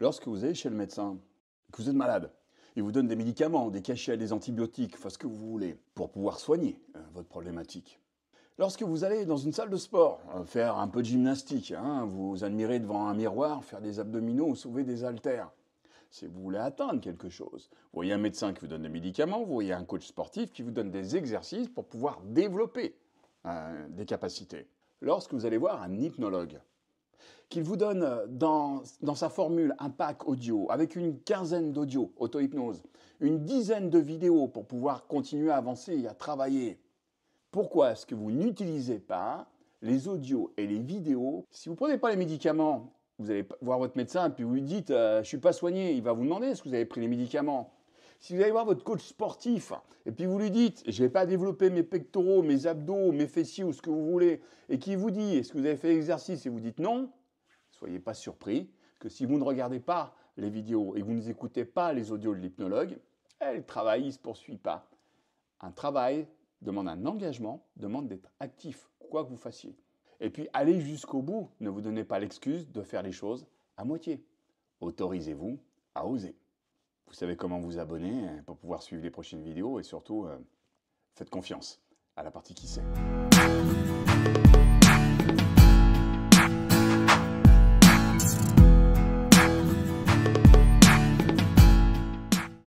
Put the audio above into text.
Lorsque vous allez chez le médecin, que vous êtes malade, il vous donne des médicaments, des cachets, des antibiotiques, enfin ce que vous voulez, pour pouvoir soigner euh, votre problématique. Lorsque vous allez dans une salle de sport, euh, faire un peu de gymnastique, hein, vous admirez devant un miroir, faire des abdominaux ou soulever des haltères. Si vous voulez atteindre quelque chose, vous voyez un médecin qui vous donne des médicaments, vous voyez un coach sportif qui vous donne des exercices pour pouvoir développer euh, des capacités. Lorsque vous allez voir un hypnologue, qu'il vous donne euh, dans, sa formule un pack audio avec une quinzaine d'audios auto-hypnose, une dizaine de vidéos pour pouvoir continuer à avancer et à travailler. Pourquoi est-ce que vous n'utilisez pas les audios et les vidéos Si vous ne prenez pas les médicaments, vous allez voir votre médecin puis vous lui dites euh, Je ne suis pas soigné », il va vous demander « Est-ce que vous avez pris les médicaments ?» Si vous allez voir votre coach sportif et puis vous lui dites, je n'ai pas développé mes pectoraux, mes abdos, mes fessiers ou ce que vous voulez, et qui vous dit, est-ce que vous avez fait l'exercice et vous dites non, soyez pas surpris que si vous ne regardez pas les vidéos et que vous ne écoutez pas les audios de l'hypnologue, le travail ne se poursuit pas. Un travail demande un engagement, demande d'être actif, quoi que vous fassiez. Et puis allez jusqu'au bout, ne vous donnez pas l'excuse de faire les choses à moitié. Autorisez-vous à oser. Vous savez comment vous abonner euh, pour pouvoir suivre les prochaines vidéos et surtout, euh, faites confiance à la partie qui sait.